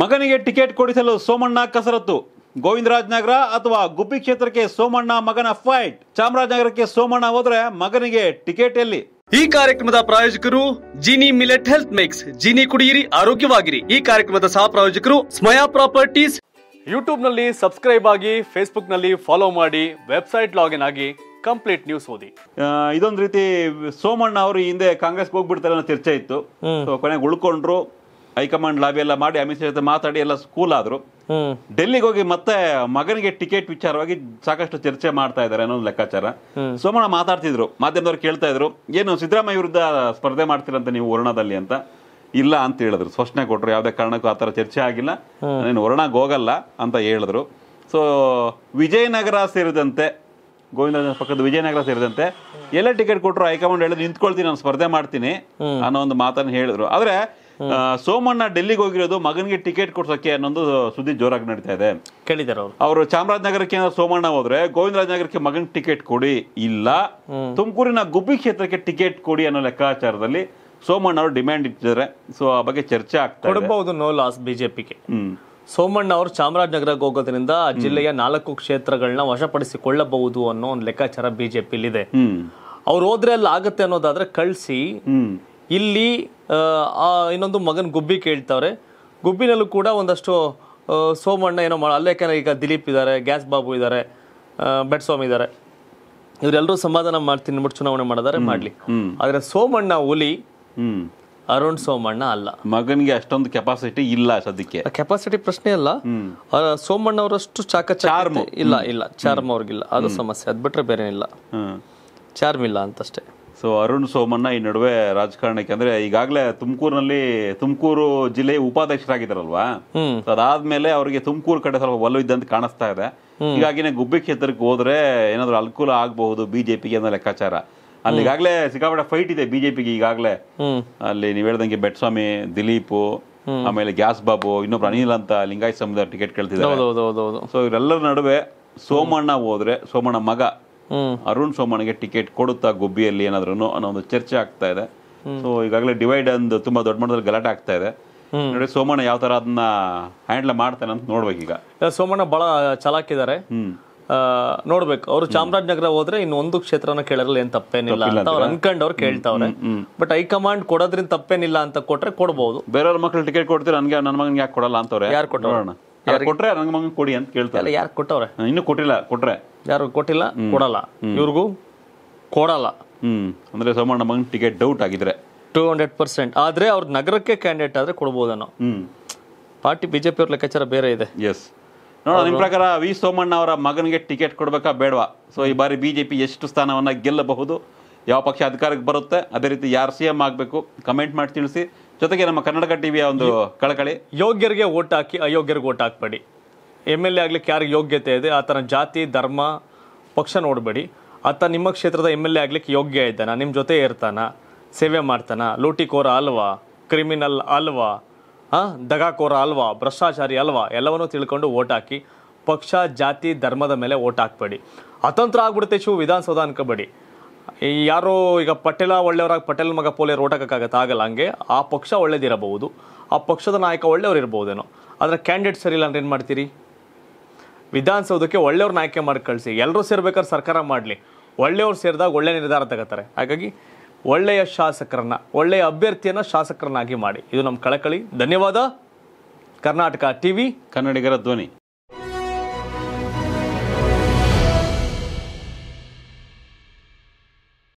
ಮಗನಿಗೆ ಟಿಕೆಟ್ ಕೊಡಿಸಲು ಸೋಮಣ್ಣ ಕಸರತ್ತು ಗೋವಿಂದರಾಜನಗರ ಅಥವಾ ಗುಬ್ಬಿ ಕ್ಷೇತ್ರಕ್ಕೆ ಸೋಮಣ್ಣ ಮಗನ ಫೈಟ್ ಚಾಮರಾಜನಗರಕ್ಕೆ ಸೋಮಣ್ಣ ಹೋದ್ರೆ ಮಗನಿಗೆ ಟಿಕೆಟ್ ಎಲ್ಲಿ ಈ ಕಾರ್ಯಕ್ರಮದ ಪ್ರಾಯೋಜಕರು Jini millet health mix Jini ಕುಡಿಯಿರಿ ಆರೋಗ್ಯವಾಗಿರಿ ಈ ಕಾರ್ಯಕ್ರಮದ ಸಹ ಪ್ರಾಯೋಜಕರು ಸ್ಮಯಾ ಪ್ರಾಪರ್ಟೀಸ್ ಯೂಟ್ಯೂಬ್ ನಲ್ಲಿ ಸಬ್ಸ್ಕ್ರೈಬ್ ಆಗಿ ಫೇಸ್ಬುಕ್ ನಲ್ಲಿ ಫಾಲೋ ಮಾಡಿ ವೆಬ್ಸೈಟ್ ಲಾಗಿನ್ ಆಗಿ ಕಂಪ್ಲೀಟ್ ನ್ಯೂಸ್ ಓದಿ ಇದೊಂದು ರೀತಿ ಸೋಮಣ್ಣ ಅವರು ಹಿಂದೆ ಕಾಂಗ್ರೆಸ್ ಹೋಗ್ಬಿಡ್ತಾರೆ ಅನ್ನೋ ಚರ್ಚೆ ಇತ್ತು ಕೊನೆಗೆ ಉಳ್ಕೊಂಡ್ರು ಹೈಕಮಾಂಡ್ ಲಾಬಿ ಎಲ್ಲ ಮಾಡಿ ಅಮಿತ್ ಶಾ ಜೊತೆ ಮಾತಾಡಿ ಎಲ್ಲ ಸ್ಕೂಲ್ ಆದ್ರು ಡೆಲ್ಲಿಗೆ ಹೋಗಿ ಮತ್ತೆ ಮಗನಿಗೆ ಟಿಕೆಟ್ ವಿಚಾರವಾಗಿ ಸಾಕಷ್ಟು ಚರ್ಚೆ ಮಾಡ್ತಾ ಇದ್ದಾರೆ ಅನ್ನೋ ಲೆಕ್ಕಾಚಾರ ಸೋಮಣ್ಣ ಮಾತಾಡ್ತಿದ್ರು ಮಾಧ್ಯಮದವ್ರು ಕೇಳ್ತಾ ಇದ್ರು ಏನು ಸಿದ್ದರಾಮಯ್ಯ ವಿರುದ್ಧ ಸ್ಪರ್ಧೆ ಮಾಡ್ತೀರಂತ ನೀವು ವರ್ಣದಲ್ಲಿ ಅಂತ ಇಲ್ಲ ಅಂತ ಹೇಳಿದ್ರು ಸ್ಪಷ್ಟನೆ ಕೊಟ್ಟರು ಯಾವುದೇ ಕಾರಣಕ್ಕೂ ಆ ಚರ್ಚೆ ಆಗಿಲ್ಲ ನೀನು ವರ್ಣಗೆ ಹೋಗಲ್ಲ ಅಂತ ಹೇಳಿದ್ರು ಸೊ ವಿಜಯನಗರ ಸೇರಿದಂತೆ ಗೋವಿಂದರಾಜನ ಪಕ್ಕದ ವಿಜಯನಗರ ಸೇರಿದಂತೆ ಎಲ್ಲ ಟಿಕೆಟ್ ಕೊಟ್ಟರು ಹೈಕಮಾಂಡ್ ಹೇಳಿದ್ರು ನಿಂತ್ಕೊಳ್ತೀನಿ ನಾನು ಸ್ಪರ್ಧೆ ಮಾಡ್ತೀನಿ ಅನ್ನೋ ಒಂದು ಮಾತನ್ನು ಹೇಳಿದ್ರು ಆದ್ರೆ ಸೋಮಣ್ಣ ಡೆಲ್ಲಿಗೆ ಹೋಗಿರೋದು ಮಗನಿಗೆ ಟಿಕೆಟ್ ಕೊಡ್ಸೋಕೆ ಅನ್ನೋದು ಸುದ್ದಿ ಜೋರಾಗಿ ನಡೀತಾ ಇದೆ ಕೇಳಿದಾರೆ ಅವರು ಅವರು ಚಾಮರಾಜನಗರಕ್ಕೆ ಏನಾದ್ರು ಸೋಮಣ್ಣ ಹೋದ್ರೆ ಗೋವಿಂದರಾಜನಗರಕ್ಕೆ ಮಗನ್ ಟಿಕೆಟ್ ಕೊಡಿ ಇಲ್ಲ ತುಮಕೂರಿನ ಗುಬ್ಬಿ ಕ್ಷೇತ್ರಕ್ಕೆ ಟಿಕೆಟ್ ಕೊಡಿ ಅನ್ನೋ ಲೆಕ್ಕಾಚಾರದಲ್ಲಿ ಸೋಮಣ್ಣ ಅವರು ಡಿಮ್ಯಾಂಡ್ ಇಟ್ಟಿದ್ದಾರೆ ಸೊ ಆ ಬಗ್ಗೆ ಚರ್ಚೆ ಆಗ್ತಾ ಕೊಡಬಹುದು ನೋ ಲಾಸ್ ಬಿಜೆಪಿಗೆ ಸೋಮಣ್ಣ ಅವರು ಚಾಮರಾಜನಗರಕ್ಕೆ ಹೋಗೋದ್ರಿಂದ ಜಿಲ್ಲೆಯ ನಾಲ್ಕು ಕ್ಷೇತ್ರಗಳನ್ನ ವಶಪಡಿಸಿಕೊಳ್ಳಬಹುದು ಅನ್ನೋ ಒಂದು ಲೆಕ್ಕಾಚಾರ ಬಿಜೆಪಿಲಿದೆ ಅವ್ರು ಹೋದ್ರೆ ಅಲ್ಲಿ ಆಗುತ್ತೆ ಅನ್ನೋದಾದ್ರೆ ಕಳಿಸಿ ಇಲ್ಲಿ ಇನ್ನೊಂದು ಮಗನ್ ಗುಬ್ಬಿ ಕೇಳ್ತಾವ್ರೆ ಗುಬ್ಬಿನಲ್ಲೂ ಕೂಡ ಒಂದಷ್ಟು ಸೋಮಣ್ಣ ಏನೋ ಅಲ್ಲೇ ಅಲ್ಲೇಕೆಂದರೆ ಈಗ ದಿಲೀಪ್ ಇದ್ದಾರೆ ಗ್ಯಾಸ್ ಬಾಬು ಇದ್ದಾರೆ ಬೆಟ್ಸ್ವಾಮಿ ಇದ್ದಾರೆ ಇವರೆಲ್ಲರೂ ಸಮಾಧಾನ ಮಾಡ್ತೀನಿ ಅಂದ್ಬಿಟ್ಟು ಚುನಾವಣೆ ಮಾಡಿದಾರೆ ಮಾಡಲಿ ಆದರೆ ಸೋಮಣ್ಣ ಹುಲಿ ಅರುಣ್ ಸೋಮಣ್ಣ ಅಲ್ಲ ಮಗನಿಗೆ ಅಷ್ಟೊಂದು ಕೆಪಾಸಿಟಿ ಇಲ್ಲ ಸದ್ಯಕ್ಕೆ ಕೆಪಾಸಿಟಿ ಪ್ರಶ್ನೆ ಅಲ್ಲ ಸೋಮಣ್ಣ ಅವರಷ್ಟು ಚಾಕ ಚಾರ್ಮ್ ಇಲ್ಲ ಇಲ್ಲ ಚಾರ್ಮ್ ಅವ್ರಿಗಿಲ್ಲ ಅದು ಸಮಸ್ಯೆ ಅದ್ ಬಿಟ್ರೆ ಬೇರೆ ಇಲ್ಲ ಚಾರ್ಮ್ ಇಲ್ಲ ಅಂತಷ್ಟೇ ಸೊ ಅರುಣ್ ಸೋಮಣ್ಣ ಈ ನಡುವೆ ರಾಜಕಾರಣಕ್ಕೆ ಅಂದ್ರೆ ಈಗಾಗಲೇ ತುಮಕೂರಿನಲ್ಲಿ ತುಮಕೂರು ಜಿಲ್ಲೆಯ ಉಪಾಧ್ಯಕ್ಷರಾಗಿದ್ದಾರಲ್ವಾ ಅದಾದ್ಮೇಲೆ ಅವರಿಗೆ ತುಮಕೂರು ಕಡೆ ಸ್ವಲ್ಪ ಒಲವಿದ್ದಂತ ಕಾಣಿಸ್ತಾ ಇದೆ ಹೀಗಾಗಿನೇ ಗುಬ್ಬಿ ಕ್ಷೇತ್ರಕ್ಕೆ ಹೋದ್ರೆ ಏನಾದ್ರು ಅನುಕೂಲ ಆಗಬಹುದು ಬಿಜೆಪಿಗೆ ಅನ್ನೋ ಲೆಕ್ಕಾಚಾರ ಅಲ್ಲಿ ಈಗಾಗಲೇ ಸಿಕ್ಕಾಪಟ್ಟೆ ಫೈಟ್ ಇದೆ ಬಿಜೆಪಿಗೆ ಈಗಾಗಲೇ ಅಲ್ಲಿ ನೀವ್ ಹೇಳ್ದಂಗೆ ಬೆಟ್ಸ್ವಾಮಿ ದಿಲೀಪ್ ಆಮೇಲೆ ಗ್ಯಾಸ್ ಬಾಬು ಇನ್ನೊಬ್ರು ಅನಿಲ್ ಅಂತ ಲಿಂಗಾಯತ್ ಸಮುದಾಯ ಟಿಕೆಟ್ ಕೇಳ್ತಿದ್ದಾರೆ ಸೊ ಇವರೆಲ್ಲರ ನಡುವೆ ಸೋಮಣ್ಣ ಹೋದ್ರೆ ಸೋಮಣ್ಣ ಮಗ ಅರುಣ್ ಸೋಮಣ್ಗೆ ಟಿಕೆಟ್ ಕೊಡುತ್ತಾ ಗುಬ್ಬಿಯಲ್ಲಿ ಏನಾದ್ರು ಅನ್ನೋ ಒಂದು ಚರ್ಚೆ ಆಗ್ತಾ ಇದೆ ಸೊ ಈಗಾಗಲೇ ಡಿವೈಡ್ ಅಂದ್ ತುಂಬಾ ದೊಡ್ಡ ಮಟ್ಟದಲ್ಲಿ ಗಲಾಟೆ ಆಗ್ತಾ ಇದೆ ನೋಡಿ ಸೋಮಣ್ಣ ಯಾವ ತರ ಅದನ್ನ ಹ್ಯಾಂಡಲ್ ಮಾಡ್ತಾನೆ ಅಂತ ನೋಡ್ಬೇಕೀಗ ಸೋಮಣ್ಣ ಬಹಳ ಚಲಾಕಿದ್ದಾರೆ ನೋಡ್ಬೇಕು ಅವರು ಚಾಮರಾಜನಗರ ಹೋದ್ರೆ ಇನ್ನು ಒಂದು ಕ್ಷೇತ್ರನ ಕೇಳಿರಲ್ಲ ಏನ್ ತಪ್ಪೇನಿಲ್ಲ ಅಂತ ಅವ್ರು ಅವ್ರು ಕೇಳ್ತಾವ್ರೆ ಬಟ್ ಹೈಕಮಾಂಡ್ ಕೊಡೋದ್ರಿಂದ ತಪ್ಪೇನಿಲ್ಲ ಅಂತ ಕೊಟ್ರೆ ಕೊಡಬಹುದು ಬೇರೆಯವ್ರ ಮಕ್ಳು ಟಿಕೆಟ್ ಕೊಡ್ತೀರ ನನ್ಗೆ ನನ್ನ ಮಗನ್ ಯಾಕೆ ಕೊಡಲ್ಲ ಅಂತವ್ರೆ ಯಾರು ಕೊಟ್ಟು ಕೊಟ್ರೆ ರಂಗಮಂಗ ಕೊಡಿ ಅಂತ ಕೇಳ್ತಾರೆ ಯಾರು ಕೊಟ್ಟವ್ರೆ ಇನ್ನು ಕೊಟ್ಟಿಲ್ಲ ಕೊಟ್ರೆ ಯಾರು ಕೊಟ್ಟಿಲ್ಲ ಕೊಡಲ್ಲ ಇವ್ರಿಗೂ ಕೊಡಲ್ಲ ಹ್ಮ್ ಅಂದ್ರೆ ಸೋಮಣ್ಣ ಮಗನ ಟಿಕೆಟ್ ಡೌಟ್ ಆಗಿದ್ರೆ ಟೂ ಹಂಡ್ರೆಡ್ ಪರ್ಸೆಂಟ್ ಆದ್ರೆ ಅವ್ರ ನಗರಕ್ಕೆ ಕ್ಯಾಂಡಿಡೇಟ್ ಆದ್ರೆ ಕೊಡ್ಬೋದೇನೋ ಹ್ಮ್ ಪಾರ್ಟಿ ಬಿಜೆಪಿ ಅವ್ರ ಲೆಕ್ಕಾಚಾರ ಬೇರೆ ಇದೆ ಎಸ್ ನೋಡೋ ನಿಮ್ಮ ಪ್ರಕಾರ ವಿ ಸೋಮಣ್ಣ ಅವರ ಮಗನಿಗೆ ಟಿಕೆಟ್ ಕೊಡಬೇಕಾ ಬೇಡವಾ ಸೊ ಈ ಬಾರಿ ಬಿಜೆಪಿ ಎಷ್ಟು ಸ್ಥಾನವನ್ನ ಗೆಲ್ಲಬಹುದು ಯಾವ ಪಕ್ಷ ಅಧಿಕಾರಕ್ಕೆ ಬರುತ್ತೆ ಅದೇ ರೀತಿ ಯಾರು ಸಿ ಎಂ ಆಗಬೇಕು ಕಮೆಂಟ್ ಮಾಡಿ ತಿಳಿಸಿ ಜೊತೆಗೆ ನಮ್ಮ ಕನ್ನಡಕ ಟಿವಿಯ ಒಂದು ಕಳಕಳಿ ಯೋಗ್ಯರಿಗೆ ಓಟ್ ಹಾಕಿ ಅಯೋಗ್ಯರಿಗೆ ಓಟ್ ಹಾಕ್ಬೇಡಿ ಎಮ್ ಎಲ್ ಎ ಆಗ್ಲಿಕ್ಕೆ ಯಾರಿಗೆ ಯೋಗ್ಯತೆ ಇದೆ ಆತನ ಜಾತಿ ಧರ್ಮ ಪಕ್ಷ ನೋಡಬೇಡಿ ಆತ ನಿಮ್ಮ ಕ್ಷೇತ್ರದ ಎಮ್ ಎಲ್ ಎ ಆಗ್ಲಿಕ್ಕೆ ಯೋಗ್ಯ ಇದ್ದಾನ ನಿಮ್ಮ ಜೊತೆ ಇರ್ತಾನ ಸೇವೆ ಮಾಡ್ತಾನ ಕೋರ ಅಲ್ವಾ ಕ್ರಿಮಿನಲ್ ಅಲ್ವಾ ಹಾಂ ದಗಾಕೋರ ಅಲ್ವಾ ಭ್ರಷ್ಟಾಚಾರಿ ಅಲ್ವಾ ಎಲ್ಲವನ್ನೂ ತಿಳ್ಕೊಂಡು ಓಟ್ ಹಾಕಿ ಪಕ್ಷ ಜಾತಿ ಧರ್ಮದ ಮೇಲೆ ಓಟ್ ಹಾಕ್ಬೇಡಿ ಅತಂತ್ರ ಆಗ್ಬಿಡುತ್ತೆ ಶಿವ ವಿಧಾನಸೌಧ ಅನ್ಕೋಬೇಡಿ ಯಾರು ಈಗ ಪಟೇಲ ಒಳ್ಳೆಯವರಾಗಿ ಪಟೇಲ್ ಮಗ ಪೋಲೆ ರೋಟಕ್ಕಾಗತ್ತೆ ಆಗಲ್ಲ ಹಂಗೆ ಆ ಪಕ್ಷ ಒಳ್ಳೇದಿರಬಹುದು ಆ ಪಕ್ಷದ ನಾಯಕ ಒಳ್ಳೆಯವ್ರು ಇರ್ಬೋದೇನೋ ಆದರೆ ಕ್ಯಾಂಡಿಡೇಟ್ ಸರಿ ಇಲ್ಲ ಅಂದ್ರೆ ಏನು ಮಾಡ್ತೀರಿ ವಿಧಾನಸೌಧಕ್ಕೆ ಒಳ್ಳೆಯವ್ರನ್ನ ಆಯ್ಕೆ ಮಾಡಿ ಕಳಿಸಿ ಎಲ್ಲರೂ ಸೇರ್ಬೇಕಾದ್ರೆ ಸರ್ಕಾರ ಮಾಡಲಿ ಒಳ್ಳೆಯವ್ರು ಸೇರಿದಾಗ ಒಳ್ಳೆ ನಿರ್ಧಾರ ತಗೋತಾರೆ ಹಾಗಾಗಿ ಒಳ್ಳೆಯ ಶಾಸಕರನ್ನು ಒಳ್ಳೆಯ ಅಭ್ಯರ್ಥಿಯನ್ನು ಶಾಸಕರನ್ನಾಗಿ ಮಾಡಿ ಇದು ನಮ್ಮ ಕಳಕಳಿ ಧನ್ಯವಾದ ಕರ್ನಾಟಕ ಟಿವಿ ಕನ್ನಡಿಗರ ಧ್ವನಿ